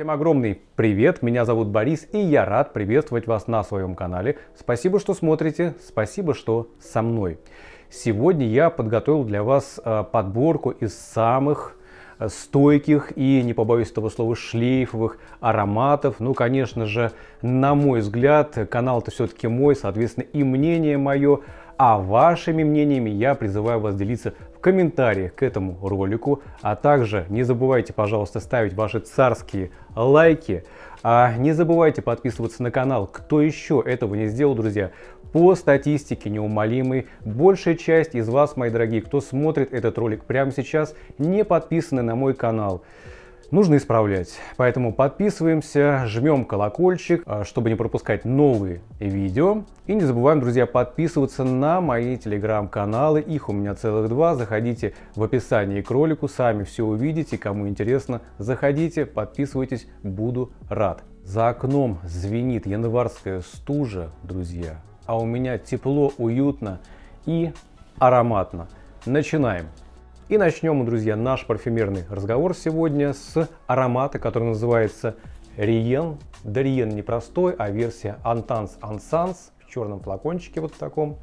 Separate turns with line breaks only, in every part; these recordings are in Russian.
Всем огромный привет, меня зовут Борис, и я рад приветствовать вас на своем канале. Спасибо, что смотрите, спасибо, что со мной. Сегодня я подготовил для вас э, подборку из самых э, стойких и, не побоюсь этого слова, шлейфовых ароматов. Ну, конечно же, на мой взгляд, канал-то все-таки мой, соответственно, и мнение мое, а вашими мнениями я призываю вас делиться комментариях к этому ролику. А также не забывайте, пожалуйста, ставить ваши царские лайки. А не забывайте подписываться на канал, кто еще этого не сделал, друзья. По статистике неумолимой, большая часть из вас, мои дорогие, кто смотрит этот ролик прямо сейчас, не подписаны на мой канал нужно исправлять. Поэтому подписываемся, жмем колокольчик, а, чтобы не пропускать новые видео. И не забываем, друзья, подписываться на мои телеграм-каналы. Их у меня целых два. Заходите в описании к ролику, сами все увидите. Кому интересно, заходите, подписывайтесь, буду рад. За окном звенит январская стужа, друзья, а у меня тепло, уютно и ароматно. Начинаем! И начнем друзья, наш парфюмерный разговор сегодня с аромата, который называется Риен. Да Риен не простой, а версия Антанс Ансанс в черном флакончике вот в таком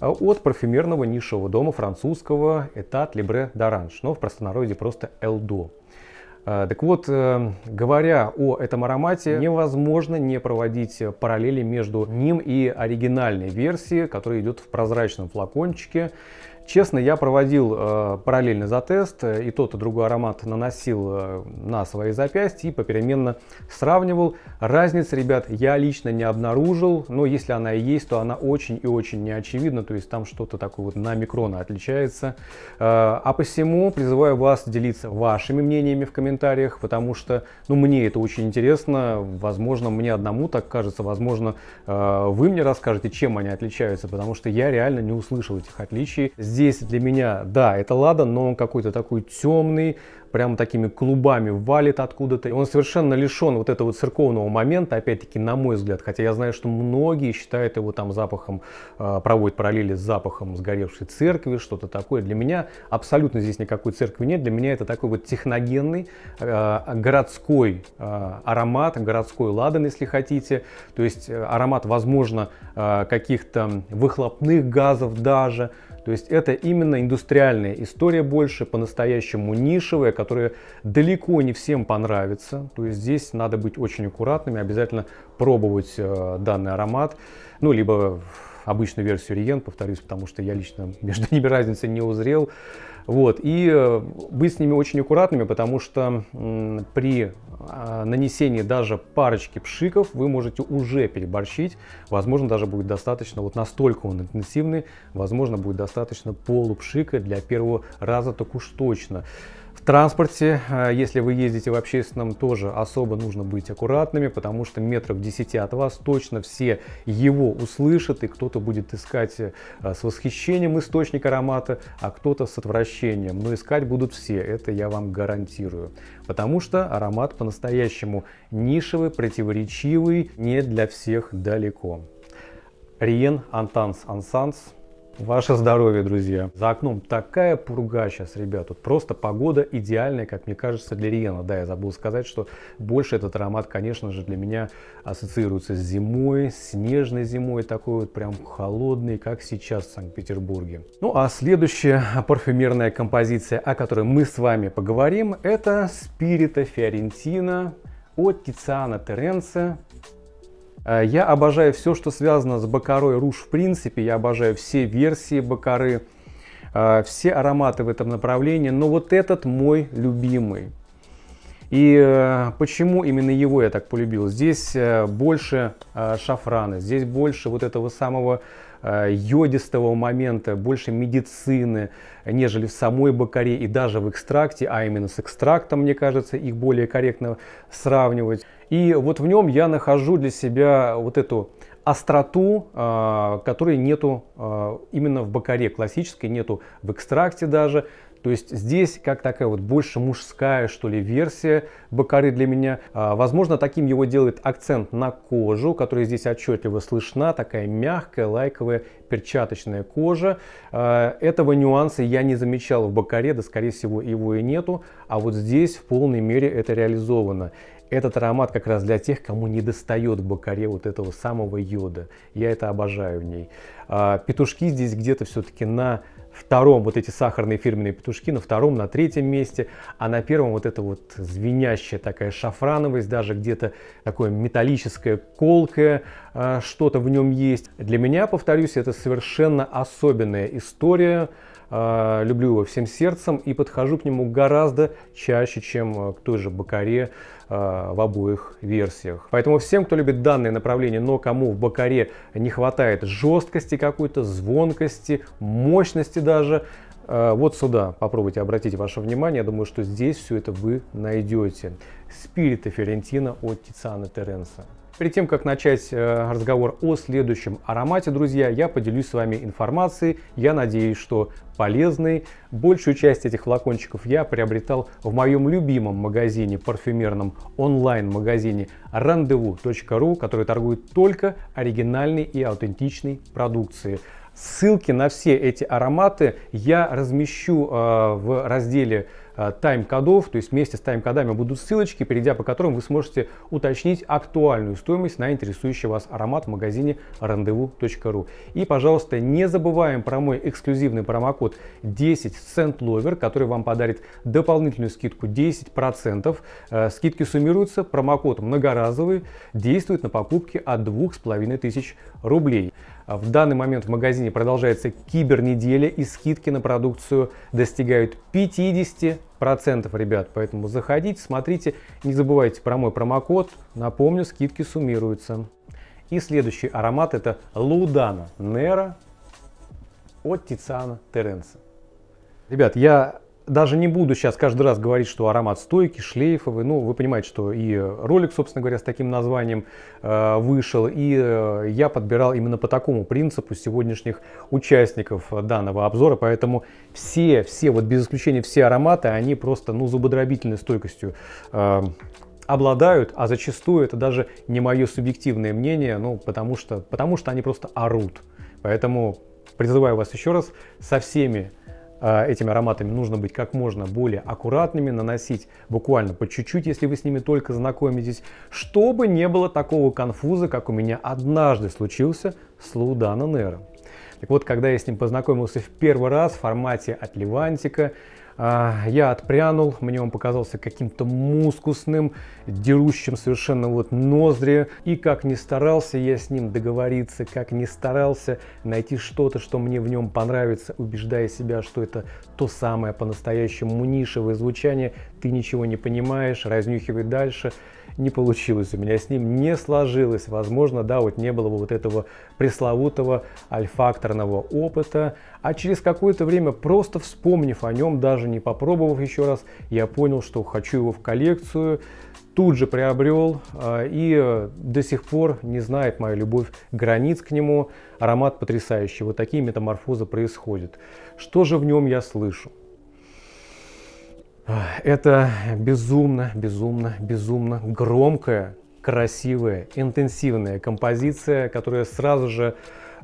а, от парфюмерного нишевого дома французского Этат Либре Даранж, но в простонародье просто Элдо. А, так вот, э, говоря о этом аромате, невозможно не проводить параллели между ним и оригинальной версией, которая идет в прозрачном флакончике Честно, я проводил э, параллельно за тест, э, и тот, и другой аромат наносил э, на свои запястья и попеременно сравнивал. Разницы, ребят, я лично не обнаружил, но если она и есть, то она очень и очень неочевидна, то есть там что-то такое вот на микрона отличается. Э, а посему призываю вас делиться вашими мнениями в комментариях, потому что, ну, мне это очень интересно, возможно, мне одному так кажется, возможно, э, вы мне расскажете, чем они отличаются, потому что я реально не услышал этих отличий. Здесь для меня, да, это ладан, но он какой-то такой темный, прямо такими клубами валит откуда-то. И он совершенно лишен вот этого церковного момента, опять-таки, на мой взгляд. Хотя я знаю, что многие считают его там запахом, э, проводят параллели с запахом сгоревшей церкви, что-то такое. Для меня абсолютно здесь никакой церкви нет. Для меня это такой вот техногенный а, городской а, аромат, городской ладан, если хотите. То есть э, аромат, возможно, каких-то выхлопных газов даже, то есть это именно индустриальная история больше, по-настоящему нишевая, которая далеко не всем понравится. То есть здесь надо быть очень аккуратными, обязательно пробовать э, данный аромат, ну либо обычную версию Regent, повторюсь, потому что я лично между ними разницы не узрел. Вот. И э, быть с ними очень аккуратными, потому что при а, нанесении даже парочки пшиков вы можете уже переборщить. Возможно, даже будет достаточно, вот настолько он интенсивный, возможно, будет достаточно полупшика для первого раза так уж точно транспорте, э, если вы ездите в общественном, тоже особо нужно быть аккуратными, потому что метров 10 от вас точно все его услышат, и кто-то будет искать э, с восхищением источник аромата, а кто-то с отвращением. Но искать будут все, это я вам гарантирую. Потому что аромат по-настоящему нишевый, противоречивый, не для всех далеко. Риен Антанс Ансанс Ваше здоровье, друзья. За окном такая пурга сейчас, ребят. Вот просто погода идеальная, как мне кажется, для Риена. Да, я забыл сказать, что больше этот аромат, конечно же, для меня ассоциируется с зимой, снежной зимой, такой вот прям холодный, как сейчас в Санкт-Петербурге. Ну а следующая парфюмерная композиция, о которой мы с вами поговорим, это Спирита Фиорентина от Тициана Теренса Э, я обожаю все, что связано с Бакарой руш в принципе. Я обожаю все версии Бакары, э, все ароматы в этом направлении. Но вот этот мой любимый. И э, почему именно его я так полюбил? Здесь больше шафрана, здесь больше вот этого самого йодистого момента, больше медицины, нежели в самой бакаре и даже в экстракте, а именно с экстрактом, мне кажется, их более корректно сравнивать. И вот в нем я нахожу для себя вот эту остроту, а, которой нету а, именно в бакаре классической, нету в экстракте даже. То есть здесь как такая вот больше мужская, что ли, версия бакары для меня. А, возможно, таким его делает акцент на кожу, которая здесь отчетливо слышна, такая мягкая, лайковая, перчаточная кожа. Этого нюанса я не замечал в бакаре, да, скорее всего, его и нету. А вот здесь в полной мере это реализовано. Этот аромат как раз для тех, кому не достает к бакаре вот этого самого йода. Я это обожаю в ней. А, петушки здесь где-то все-таки на втором, вот эти сахарные фирменные петушки, на втором, на третьем месте, а на первом вот эта вот звенящая такая шафрановость, даже где-то такое металлическое, колкое а, что-то в нем есть. Для меня, повторюсь, это совершенно особенная история, а, люблю его всем сердцем и подхожу к нему гораздо чаще, чем к той же Бакаре Э, в обоих версиях. Поэтому всем, кто любит данное направление, но кому в Бакаре не хватает жесткости какой-то, звонкости, мощности даже, э, вот сюда попробуйте обратить ваше внимание. Я думаю, что здесь все это вы найдете. Спирита Ферентина от Тициана Теренса. Перед тем, как начать э, разговор о следующем аромате, друзья, я поделюсь с вами информацией. Я надеюсь, что полезной. Большую часть этих флакончиков я приобретал в моем любимом магазине, парфюмерном онлайн-магазине rendezvous.ru, который торгует только оригинальной и аутентичной продукцией. Ссылки на все эти ароматы я размещу э, в разделе Э, тайм-кодов, то есть вместе с тайм-кодами будут ссылочки, перейдя по которым вы сможете уточнить актуальную стоимость на интересующий вас аромат в магазине rendezvous.ru. И, пожалуйста, не забываем про мой эксклюзивный промокод 10 Scent Lover, который вам подарит дополнительную скидку 10%. Э, скидки суммируются, промокод многоразовый, действует на покупки от 2500 рублей. А в данный момент в магазине продолжается кибернеделя и скидки на продукцию достигают 50%, ребят. Поэтому заходите, смотрите, не забывайте про мой промокод. Напомню, скидки суммируются. И следующий аромат это Лудана Нера от Тициана Теренса. Ребят, я даже не буду сейчас каждый раз говорить, что аромат стойкий, шлейфовый. Ну, вы понимаете, что и ролик, собственно говоря, с таким названием э, вышел. И э, я подбирал именно по такому принципу сегодняшних участников данного обзора. Поэтому все, все, вот без исключения все ароматы, они просто, ну, зубодробительной стойкостью э, обладают, а зачастую это даже не мое субъективное мнение, ну, потому что, потому что они просто орут. Поэтому призываю вас еще раз со всеми а, этими ароматами нужно быть как можно более аккуратными, наносить буквально по чуть-чуть, если вы с ними только знакомитесь, чтобы не было такого конфуза, как у меня однажды случился с Лаудана Нера. Так вот, когда я с ним познакомился в первый раз в формате от Левантика, а, я отпрянул, мне он показался каким-то мускусным, дерущим совершенно вот ноздри. И как ни старался я с ним договориться, как ни старался найти что-то, что мне в нем понравится, убеждая себя, что это то самое по-настоящему нишевое звучание, ты ничего не понимаешь, разнюхивай дальше – не получилось у меня с ним, не сложилось. Возможно, да, вот не было бы вот этого пресловутого альфакторного опыта. А через какое-то время, просто вспомнив о нем, даже не попробовав еще раз, я понял, что хочу его в коллекцию. Тут же приобрел а, и э, до сих пор не знает моя любовь границ к нему. Аромат потрясающий. Вот такие метаморфозы происходят. Что же в нем я слышу? Это безумно, безумно, безумно громкая, красивая, интенсивная композиция, которая сразу же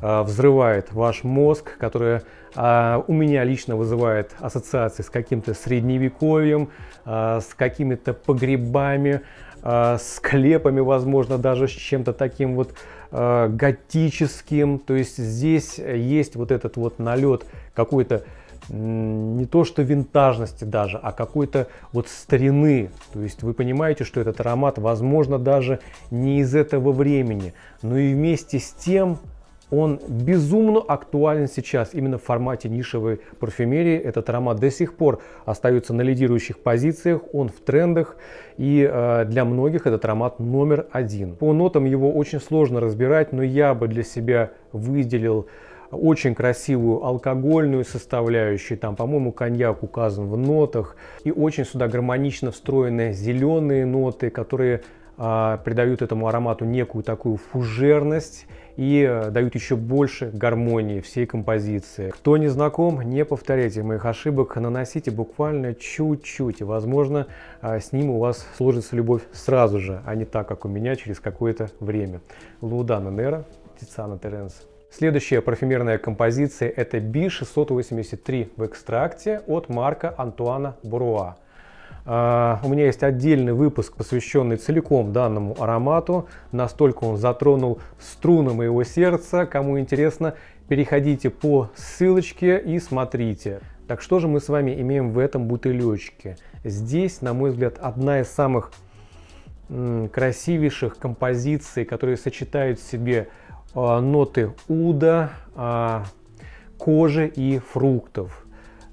а, взрывает ваш мозг, которая а, у меня лично вызывает ассоциации с каким-то средневековьем, а, с какими-то погребами, а, с клепами, возможно, даже с чем-то таким вот а, готическим. То есть здесь есть вот этот вот налет какой-то не то что винтажности даже, а какой-то вот старины. То есть вы понимаете, что этот аромат, возможно, даже не из этого времени. Но и вместе с тем он безумно актуален сейчас именно в формате нишевой парфюмерии. Этот аромат до сих пор остается на лидирующих позициях, он в трендах, и э, для многих этот аромат номер один. По нотам его очень сложно разбирать, но я бы для себя выделил очень красивую алкогольную составляющую, там, по-моему, коньяк указан в нотах, и очень сюда гармонично встроены зеленые ноты, которые э, придают этому аромату некую такую фужерность и э, дают еще больше гармонии всей композиции. Кто не знаком, не повторяйте моих ошибок, наносите буквально чуть-чуть, и, возможно, а, с ним у вас сложится любовь сразу же, а не так, как у меня, через какое-то время. Луна Нера, Тициана Теренс. Следующая парфюмерная композиция – это B683 в экстракте от Марка Антуана Буруа. А, у меня есть отдельный выпуск, посвященный целиком данному аромату. Настолько он затронул струны моего сердца. Кому интересно, переходите по ссылочке и смотрите. Так что же мы с вами имеем в этом бутылечке? Здесь, на мой взгляд, одна из самых красивейших композиций, которые сочетают в себе а, ноты уда, а, кожи и фруктов.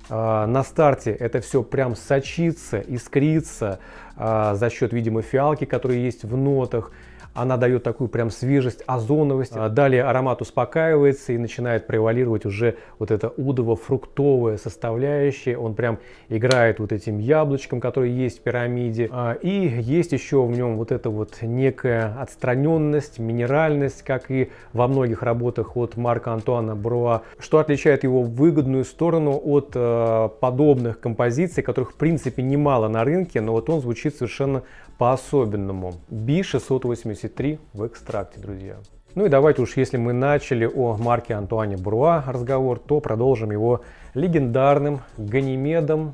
А, на старте это все прям сочится, искрится за счет, видимо, фиалки, которые есть в нотах. Она дает такую прям свежесть, озоновость. А далее аромат успокаивается и начинает превалировать уже вот это удово фруктовое составляющее. Он прям играет вот этим яблочком, которое есть в пирамиде. А, и есть еще в нем вот эта вот некая отстраненность, минеральность, как и во многих работах от Марка Антуана Бруа, что отличает его выгодную сторону от э, подобных композиций, которых в принципе немало на рынке, но вот он звучит совершенно по-особенному. B683 в экстракте, друзья. Ну и давайте уж, если мы начали о марке Антуане Бруа разговор, то продолжим его легендарным Ганимедом,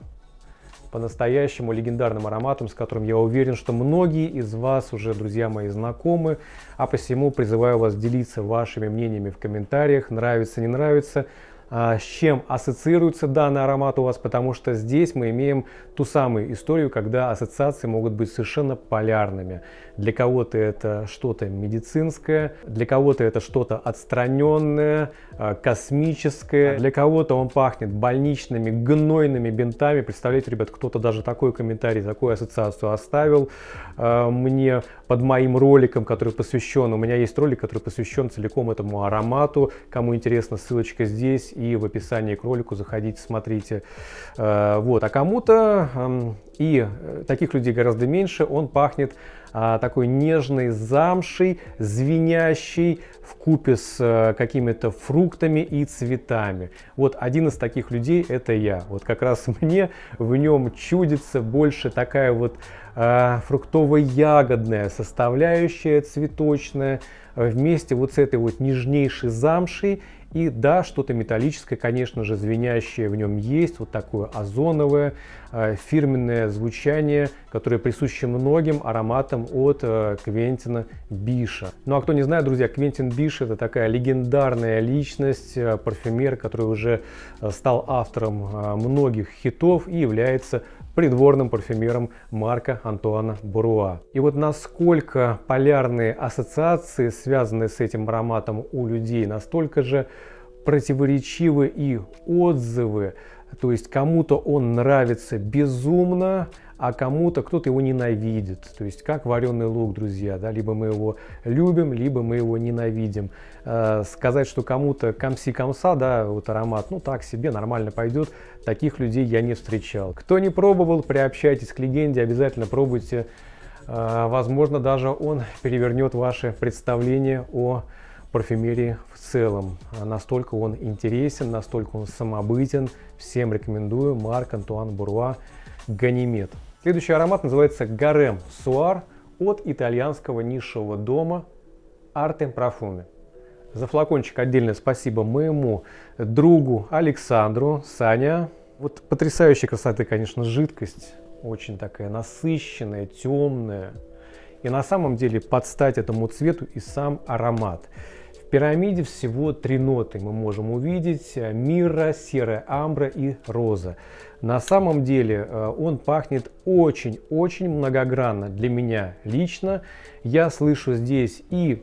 по-настоящему легендарным ароматом, с которым я уверен, что многие из вас уже, друзья мои, знакомы, а посему призываю вас делиться вашими мнениями в комментариях, нравится, не нравится. А, с чем ассоциируется данный аромат у вас, потому что здесь мы имеем ту самую историю, когда ассоциации могут быть совершенно полярными. Для кого-то это что-то медицинское, для кого-то это что-то отстраненное, а, космическое, для кого-то он пахнет больничными, гнойными бинтами. Представляете, ребят, кто-то даже такой комментарий, такую ассоциацию оставил а, мне под моим роликом, который посвящен, у меня есть ролик, который посвящен целиком этому аромату. Кому интересно, ссылочка здесь и в описании к ролику заходите, смотрите. Э, вот. А кому-то, эм, и э, таких людей гораздо меньше, он пахнет а, такой нежной замшей, звенящей в купе с э, какими-то фруктами и цветами. Вот один из таких людей это я. Вот как раз мне в нем чудится больше такая вот фруктово-ягодная составляющая, цветочная, вместе вот с этой вот нежнейшей замшей и да, что-то металлическое, конечно же, звенящее в нем есть, вот такое озоновое, э, фирменное звучание, которое присуще многим ароматам от э, Квентина Биша. Ну а кто не знает, друзья, Квентин Биш это такая легендарная личность, э, парфюмер, который уже стал автором многих хитов и является придворным парфюмером Марка Антуана Буруа. И вот насколько полярные ассоциации, связанные с этим ароматом у людей, настолько же противоречивы и отзывы, то есть кому-то он нравится безумно, а кому-то кто-то его ненавидит. То есть как вареный лук, друзья, да, либо мы его любим, либо мы его ненавидим. Э, сказать, что кому-то камси камса, да, вот аромат, ну так себе, нормально пойдет, таких людей я не встречал. Кто не пробовал, приобщайтесь к легенде, обязательно пробуйте. Э, возможно, даже он перевернет ваше представление о парфюмерии в целом. А настолько он интересен, настолько он самобытен. Всем рекомендую. Марк Антуан Буруа «Ганимед». Следующий аромат называется Гарем Суар от итальянского низшего дома Arte Profume. За флакончик отдельное спасибо моему другу Александру, Саня. Вот потрясающей красоты, конечно, жидкость. Очень такая насыщенная, темная. И на самом деле под стать этому цвету и сам аромат пирамиде всего три ноты мы можем увидеть. Э, мира, серая амбра и роза. На самом деле э, он пахнет очень-очень многогранно для меня лично. Я слышу здесь и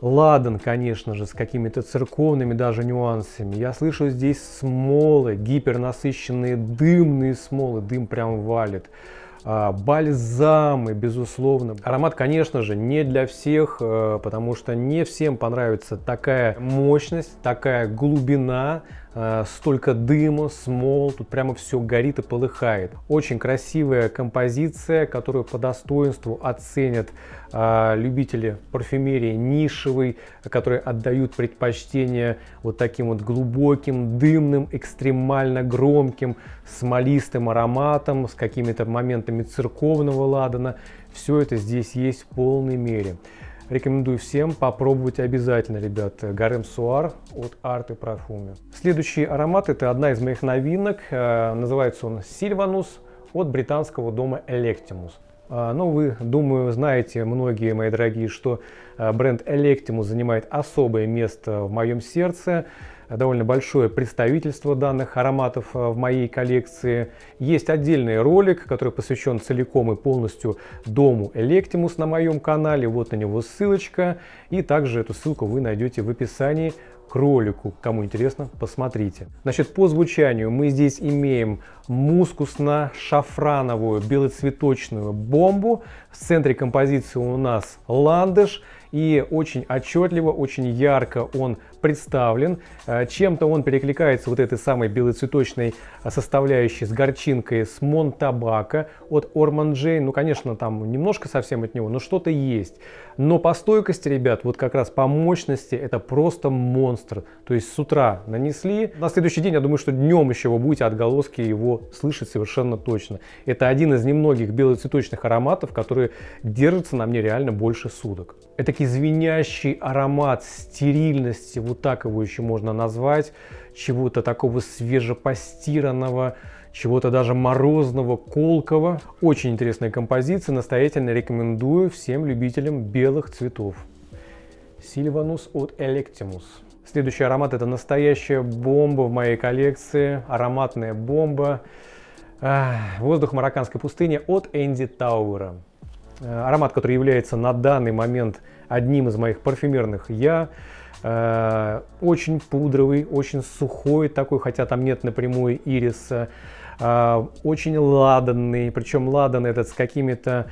ладан, конечно же, с какими-то церковными даже нюансами. Я слышу здесь смолы, гипернасыщенные дымные смолы, дым прям валит. А, бальзамы, безусловно. Аромат, конечно же, не для всех, э, потому что не всем понравится такая мощность, такая глубина, Э, столько дыма, смол, тут прямо все горит и полыхает. Очень красивая композиция, которую по достоинству оценят э, любители парфюмерии нишевой, которые отдают предпочтение вот таким вот глубоким, дымным, экстремально громким, смолистым ароматом, с какими-то моментами церковного ладана. Все это здесь есть в полной мере. Рекомендую всем попробовать обязательно, ребят, Гарем Суар от Арты Parfume. Следующий аромат – это одна из моих новинок. Э, называется он Сильванус от британского дома Electimus. Э, ну, вы, думаю, знаете, многие мои дорогие, что э, бренд Electimus занимает особое место в моем сердце. Э, довольно большое представительство данных ароматов э, в моей коллекции. Есть отдельный ролик, который посвящен целиком и полностью дому Электимус на моем канале. Вот на него ссылочка. И также эту ссылку вы найдете в описании к ролику. Кому интересно, посмотрите. Значит, по звучанию мы здесь имеем мускусно-шафрановую белоцветочную бомбу. В центре композиции у нас ландыш. И очень отчетливо, очень ярко он представлен. Э, чем-то он перекликается вот этой самой белоцветочной э, составляющей с горчинкой, с Монтабака от Орман Джейн. Ну, конечно, там немножко совсем от него, но что-то есть. Но по стойкости, ребят, вот как раз по мощности это просто монстр. То есть с утра нанесли. На следующий день, я думаю, что днем еще вы будете отголоски его слышать совершенно точно. Это один из немногих белоцветочных ароматов, которые держатся на мне реально больше суток этакий звенящий аромат стерильности, вот так его еще можно назвать, чего-то такого свежепостиранного, чего-то даже морозного, колкого. Очень интересная композиция, настоятельно рекомендую всем любителям белых цветов. Сильванус от Электимус. Следующий аромат – это настоящая бомба в моей коллекции, ароматная бомба. Воздух марокканской пустыни от Энди Тауэра. Э, аромат, который является на данный момент одним из моих парфюмерных я. Э, очень пудровый, очень сухой такой, хотя там нет напрямую ириса. Э, очень ладанный, причем ладан этот с какими-то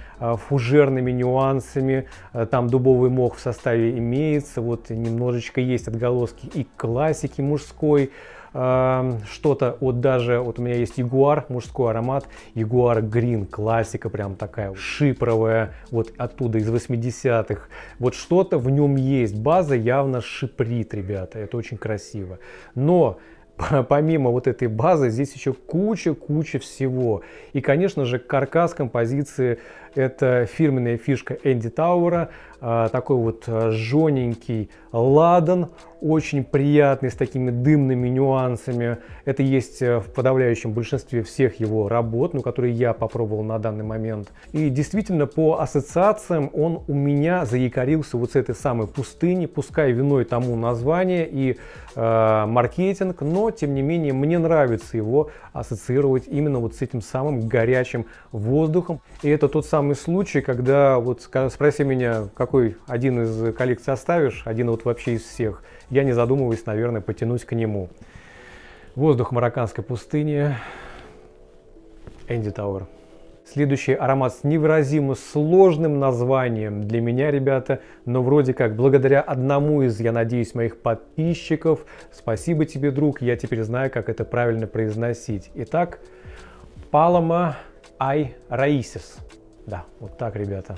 фужерными нюансами. Там дубовый мох в составе имеется, вот немножечко есть отголоски и классики мужской, что-то вот даже, вот у меня есть Ягуар, мужской аромат, Ягуар Green классика прям такая, шипровая, вот оттуда из 80-х. Вот что-то в нем есть, база явно шиприт, ребята, это очень красиво. Но помимо вот этой базы, здесь еще куча-куча всего. И, конечно же, каркас композиции – это фирменная фишка Энди Тауэра, а, такой вот а, жоненький ладан, очень приятный, с такими дымными нюансами. Это есть э, в подавляющем большинстве всех его работ, ну, которые я попробовал на данный момент. И действительно, по ассоциациям он у меня заякорился вот с этой самой пустыни, пускай виной тому название и э, маркетинг, но тем не менее мне нравится его ассоциировать именно вот с этим самым горячим воздухом. И это тот самый случай, когда вот спроси меня, какой один из коллекций оставишь, один вот вообще из всех, я не задумываясь, наверное, потянусь к нему. Воздух марокканской пустыни, Энди Тауэр. Следующий аромат с невыразимо сложным названием для меня, ребята, но вроде как благодаря одному из, я надеюсь, моих подписчиков, спасибо тебе, друг, я теперь знаю, как это правильно произносить. Итак, Палама Ай Раисис. Да, вот так, ребята.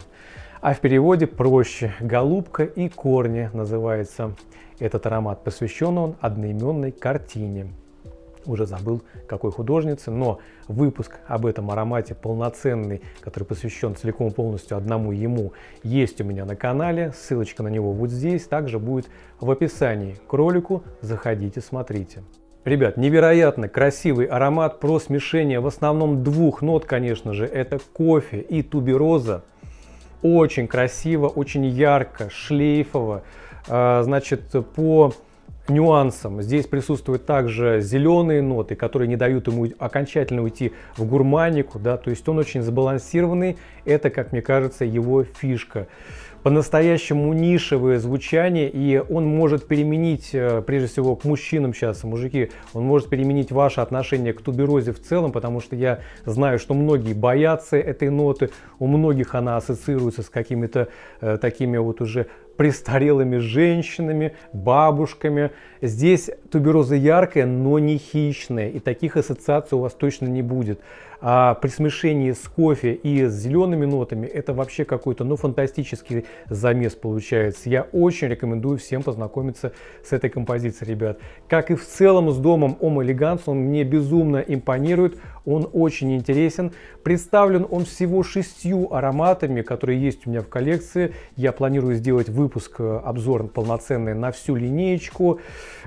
А в переводе проще «Голубка и корни» называется этот аромат. Посвящен он одноименной картине уже забыл какой художницы, но выпуск об этом аромате полноценный, который посвящен целиком и полностью одному ему, есть у меня на канале, ссылочка на него вот здесь, также будет в описании к ролику, заходите, смотрите. Ребят, невероятно красивый аромат про смешение в основном двух нот, конечно же, это кофе и тубероза. Очень красиво, очень ярко, шлейфово. А, значит, по нюансом. Здесь присутствуют также зеленые ноты, которые не дают ему окончательно уйти в гурманику, да, то есть он очень сбалансированный, это, как мне кажется, его фишка. По-настоящему нишевое звучание, и он может переменить, э, прежде всего, к мужчинам сейчас, мужики, он может переменить ваше отношение к туберозе в целом, потому что я знаю, что многие боятся этой ноты, у многих она ассоциируется с какими-то э, такими вот уже престарелыми женщинами, бабушками. Здесь тубероза яркая, но не хищная, и таких ассоциаций у вас точно не будет. А при смешении с кофе и с зелеными нотами это вообще какой-то ну, фантастический замес получается. Я очень рекомендую всем познакомиться с этой композицией, ребят. Как и в целом с домом Ом Элеганс, он мне безумно импонирует. Он очень интересен. Представлен он всего шестью ароматами, которые есть у меня в коллекции. Я планирую сделать выпуск, э, обзор полноценный на всю линеечку.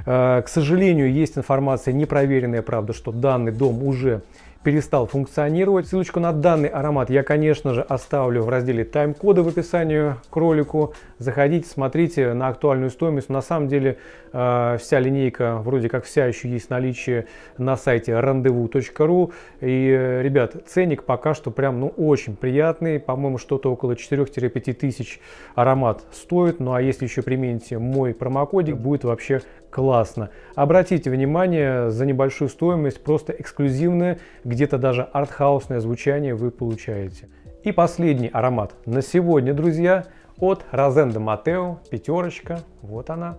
Э, к сожалению, есть информация непроверенная, правда, что данный дом уже перестал функционировать. Ссылочку на данный аромат я, конечно же, оставлю в разделе тайм-коды в описании к ролику. Заходите, смотрите на актуальную стоимость. На самом деле э, вся линейка, вроде как вся еще есть в наличии на сайте rendezvous.ru. И, э, ребят, ценник пока что прям, ну, очень приятный. По-моему, что-то около 4-5 тысяч аромат стоит. Ну, а если еще примените мой промокодик, будет вообще классно. Обратите внимание, за небольшую стоимость просто эксклюзивные, где-то даже артхаусное звучание вы получаете. И последний аромат на сегодня, друзья, от Розенда Матео, пятерочка, вот она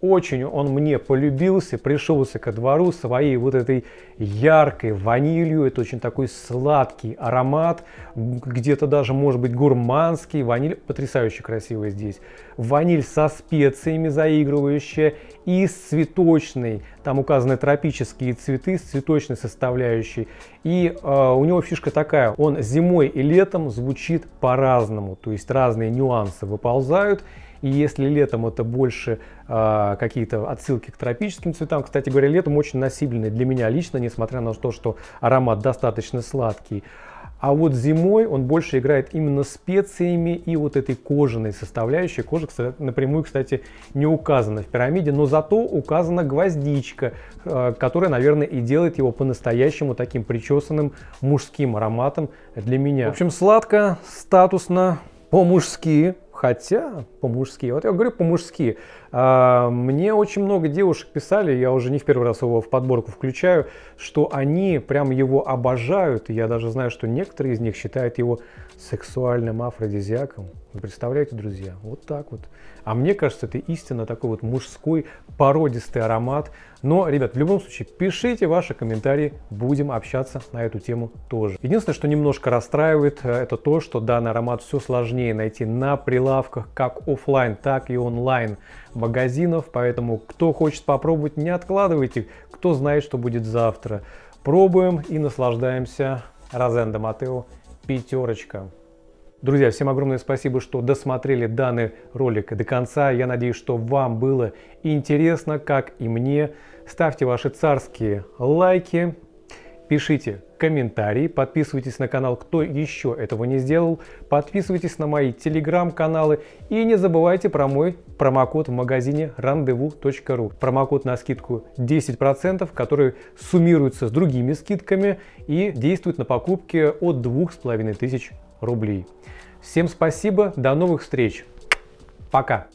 очень он мне полюбился, пришелся ко двору своей вот этой яркой ванилью, это очень такой сладкий аромат, где-то даже может быть гурманский, ваниль потрясающе красивая здесь, ваниль со специями заигрывающая и с цветочной, там указаны тропические цветы с цветочной составляющей, и э, у него фишка такая, он зимой и летом звучит по-разному, то есть разные нюансы выползают, и если летом это больше э, какие-то отсылки к тропическим цветам, кстати говоря, летом очень насильный для меня лично, несмотря на то, что аромат достаточно сладкий. А вот зимой он больше играет именно специями и вот этой кожаной составляющей. Кожа, кстати, напрямую, кстати, не указана в пирамиде, но зато указана гвоздичка, а, которая, наверное, и делает его по-настоящему таким причесанным мужским ароматом для меня. В общем, сладко, статусно, по-мужски. Хотя по-мужски, вот я говорю по-мужски, а, мне очень много девушек писали, я уже не в первый раз его в подборку включаю, что они прям его обожают, я даже знаю, что некоторые из них считают его сексуальным афродизиаком. Вы представляете, друзья, вот так вот. А мне кажется, это истинно такой вот мужской породистый аромат, но, ребят, в любом случае, пишите ваши комментарии, будем общаться на эту тему тоже. Единственное, что немножко расстраивает, э, это то, что данный аромат все сложнее найти на прилавках как офлайн, так и онлайн магазинов. Поэтому, кто хочет попробовать, не откладывайте, кто знает, что будет завтра. Пробуем и наслаждаемся Розен Матео пятерочка. Друзья, всем огромное спасибо, что досмотрели данный ролик до конца. Я надеюсь, что вам было интересно, как и мне. Ставьте ваши царские лайки, пишите комментарии, подписывайтесь на канал, кто еще этого не сделал, подписывайтесь на мои телеграм-каналы и не забывайте про мой промокод в магазине randevu.ru. Промокод на скидку 10%, который суммируется с другими скидками и действует на покупки от 2500 рублей. Всем спасибо, до новых встреч. Пока.